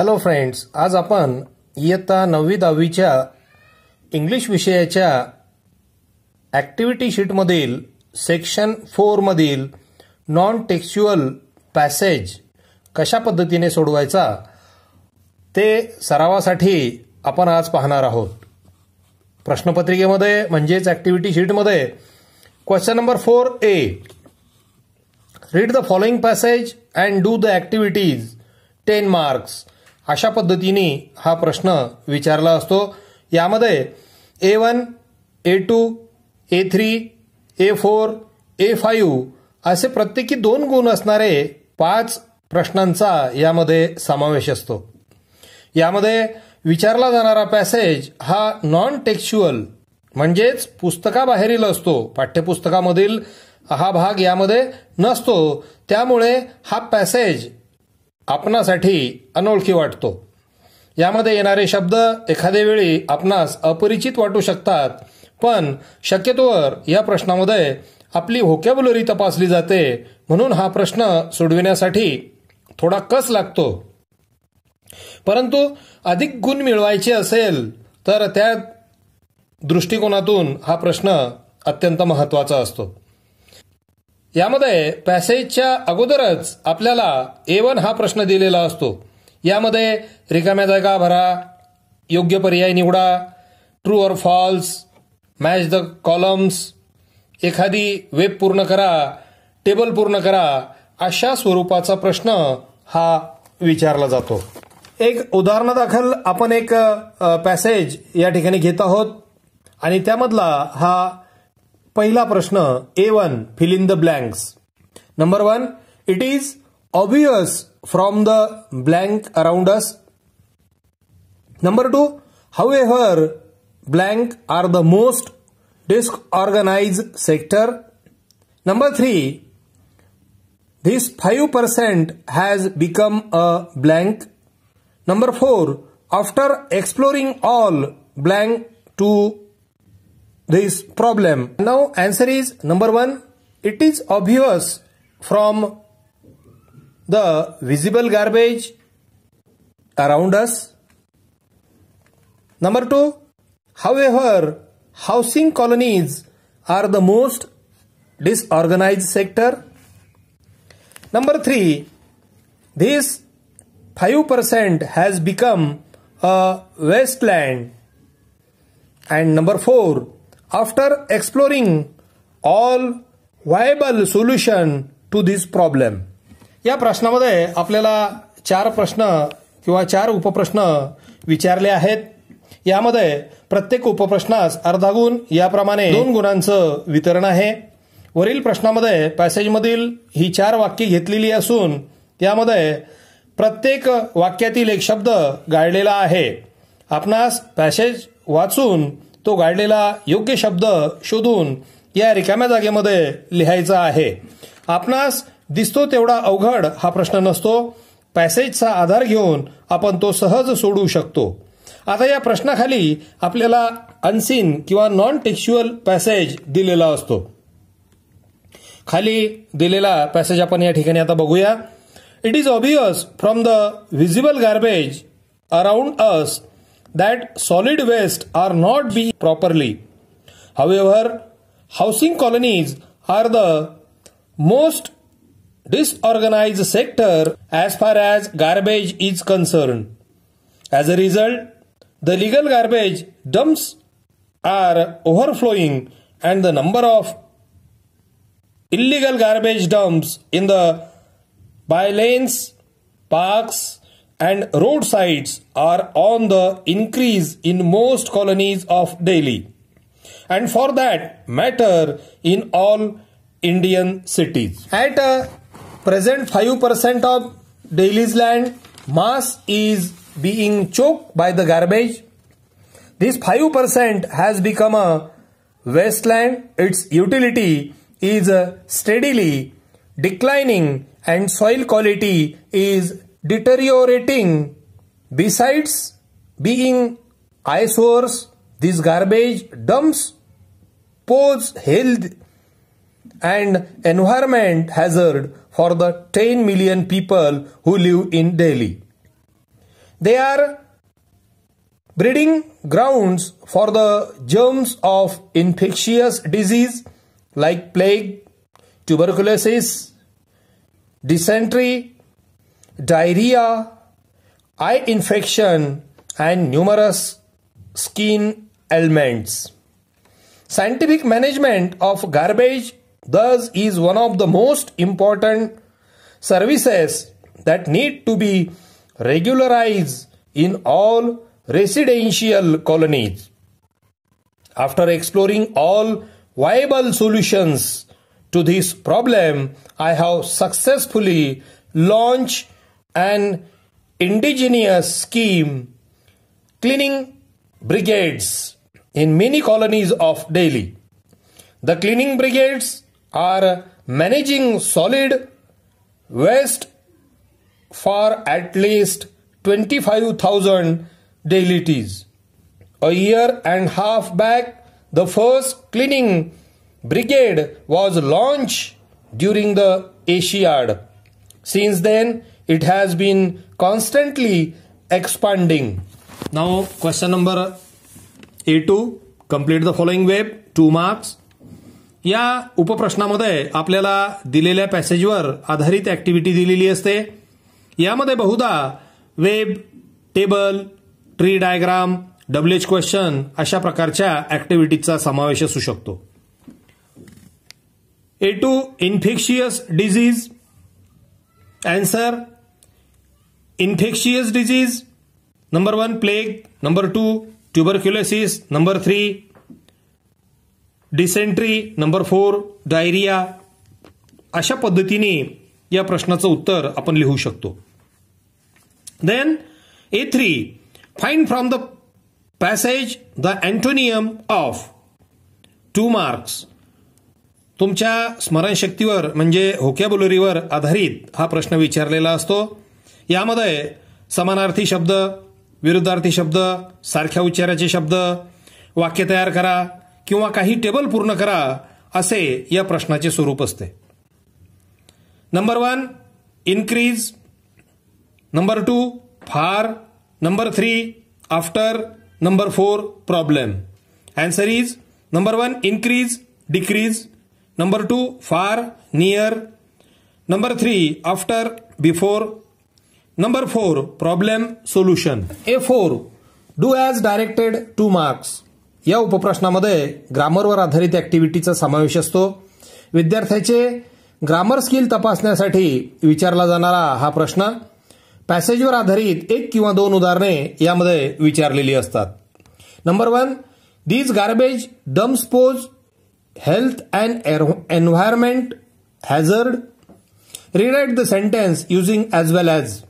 Hello friends आज आपण इयत्ता नववी दहावीच्या इंग्लिश विषयाच्या ॲक्टिव्हिटी शीटमधील सेक्शन फोरमधील नॉन टेक्स्युअल पॅसेज कशा पद्धतीने सोडवायचा ते सरावासाठी आपण आज पाहणार आहोत प्रश्नपत्रिकेमध्ये म्हणजेच ॲक्टिव्हिटी शीटमध्ये question number four A read the following passage and do the activities ten marks अशा पद्धतीने हा प्रश्न विचारला असतो यामध्ये A one A two A three A four A five असे प्रत्येकी दोन गुण असणारे पाच प्रश्नांचा यामध्ये समावेश असतो यामध्ये विचारला जाणारा पॅसेज हा नॉन टेक्च्युअल म्हणजेच पुस्तकाबाहेरील असतो पाठ्यपुस्तकामधील हा भाग यामध्ये नसतो त्यामुळे हा पॅसेज आपणासाठी अनोळखी वाटतो यामध्ये येणारे शब्द एखाद्या वेळी आपणास अपरिचित वाटू शकतात पण शक्यतोवर या प्रश्नामध्ये आपली व्होकॅब्युलरी तपासली जाते म्हणून हा प्रश्न सोडविण्यासाठी थोडा कस लागतो परंतु अधिक गुण मिळवायचे असेल तर त्या दृष्टिकोनातून हा प्रश्न अत्यंत महत्त्वाचा असतो यामध्ये पॅसेजच्या अगोदरच आपल्याला ए वन हा प्रश्न दिलेला असतो यामध्ये रिकाम्या जागा भरा योग्य पर्याय निवडा ट्रू और फॉल्स मॅच द कॉलम्स एखादी वेब पूर्ण करा टेबल पूर्ण करा अशा स्वरूपाचा प्रश्न हा विचारला जातो एक उदाहरणादाखल आपण एक पॅसेज या ठिकाणी घेत आहोत आणि त्यामधला हा पहिला प्रश्न A one fill in the blanks number one it is obvious from the blank around us number two however blank are the most disorganised sector number three this 5% has become a blank. Number 4. After exploring all blank to this problem? Now answer is number 1 it is obvious from the visible garbage around us. Number 2 however housing colonies are the most disorganized sector. Number 3 this 5% has become a wasteland and number 4 after exploring all viable solution to this problem या प्रश्नामध्ये आपल्याला चार प्रश्न किंवा चार उपप्रश्न विचारले आहेत यामध्ये प्रत्येक उपप्रश्नास अर्धा गुण याप्रमाणे दोन गुणांचं वितरण आहे वरील प्रश्नामध्ये पॅसेजमधील ही चार वाक्य घेतलेली असून त्यामध्ये प्रत्येक वाक्यातील एक शब्द गाळलेला आहे आपणास पॅसेज वाचून तो गाडलेला योग्य शब्द शोधून या रिकाम्या जागेमध्ये लिहायचा आहे आपणास दिसतो तेवढा अवघड हा प्रश्न नसतो पॅसेजचा आधार घेऊन आपण तो सहज सोडू शकतो आता या प्रश्नाखाली आपल्याला अनसीन किंवा नॉन टेक्स्च्युअल पॅसेज दिलेला असतो खाली दिलेला पॅसेज आपण या ठिकाणी आता बघूया it is obvious from the visible garbage around us that solid waste are not be properly. However, housing colonies are the most disorganized sector as far as garbage is concerned. As a result, the legal garbage dumps are overflowing and the number of illegal garbage dumps in the by lanes, parks, and roadsides are on the increase in most colonies of Delhi, and for that matter, in all Indian cities. At a uh, present 5% of Delhi's land mass is being choked by the garbage. This 5% has become a wasteland. Its utility is uh, steadily declining and soil quality is deteriorating. Besides being eyesores, these garbage dumps pose health and environment hazard for the 10 million people who live in Delhi. They are breeding grounds for the germs of infectious disease like plague, tuberculosis, dysentery, diarrhea, eye infection, and numerous skin ailments. Scientific management of garbage thus is one of the most important services that need to be regularized in all residential colonies. After exploring all viable solutions to this problem, I have successfully launched an indigenous scheme cleaning brigades in many colonies of Delhi. The cleaning brigades are managing solid waste for at least 25,000 deities. A year and a half back, the first cleaning brigade was launched during the Asiad. Since then, It has been constantly expanding. Now, question number A2. Complete the following web. Two marks. या उपप्रश्नामध्ये आपल्याला दिलेल्या पॅसेजवर आधारित activity दिलेली असते यामध्ये बहुधा web table tree diagram W question अशा प्रकारच्या ॲक्टिव्हिटीजचा समावेश असू शकतो A two infectious disease answer infectious disease. Number one plague number two tuberculosis. Number three dysentery number four diarrhoea अशा पद्धतीने या प्रश्नाचं उत्तर आपण लिहू शकतो then A three find from the passage the antonym of two marks तुमच्या स्मरणशक्तीवर म्हणजे होक्याबुलरीवर आधारित हा प्रश्न विचारलेला असतो यामध्ये समानार्थी शब्द विरुद्धार्थी शब्द सारख्या उच्चाराचे शब्द वाक्य तयार करा किंवा काही टेबल पूर्ण करा असे या प्रश्नाचे स्वरूप असते number one increase number two far number three after number four problem answer is number one increase decrease number two far near number three after before number four problem solution A four do as directed two marks या उपप्रश्नामध्ये ग्रामरवर आधारित ऍक्टिव्हिटीचा समावेश असतो विद्यार्थ्याचे grammar skill तपासण्यासाठी विचारला जाणारा हा प्रश्न पॅसेजवर आधारित एक किंवा दोन उदाहरणे यामध्ये विचारलेली असतात number one these garbage dumps pose health and environment hazard rewrite the sentence using as well as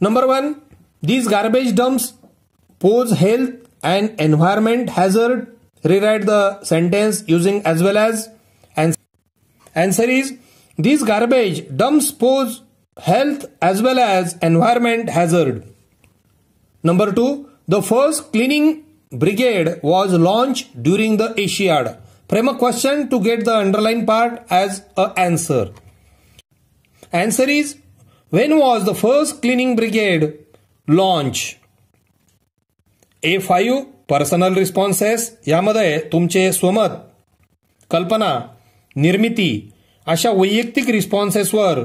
Number one, these garbage dumps pose health and environment hazard. Rewrite the sentence using as well as. answer is these garbage dumps pose health as well as environment hazard. Number two, the first cleaning brigade was launched during the Asiad. Frame a question to get the underlying part as a answer. Answer is When was the first cleaning brigade launch? A five personal responses यामध्ये तुमचे स्वमत कल्पना निर्मिती अशा वैयक्तिक रिस्पॉन्सेसवर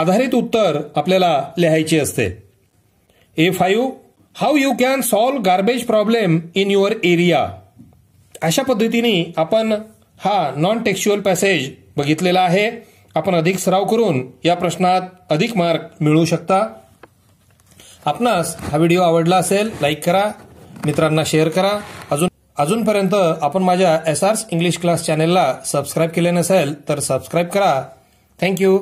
आधारित उत्तर आपल्याला लिहायचे असते A five how you can solve garbage problem in your area अशा पद्धतीने आपण हा नॉन टेक्स्च्युअल पॅसेज बघितलेला आहे आपण अधिक सराव करून या प्रश्नात अधिक मार्क मिळवू शकता आपणास हा व्हिडिओ आवडला असेल लाईक करा मित्रांना शेअर करा अजून अजूनपर्यंत आपण माझ्या एस इंग्लिश क्लास चॅनेलला सबस्क्राईब केले नसेल तर सबस्क्राईब करा थँक्यू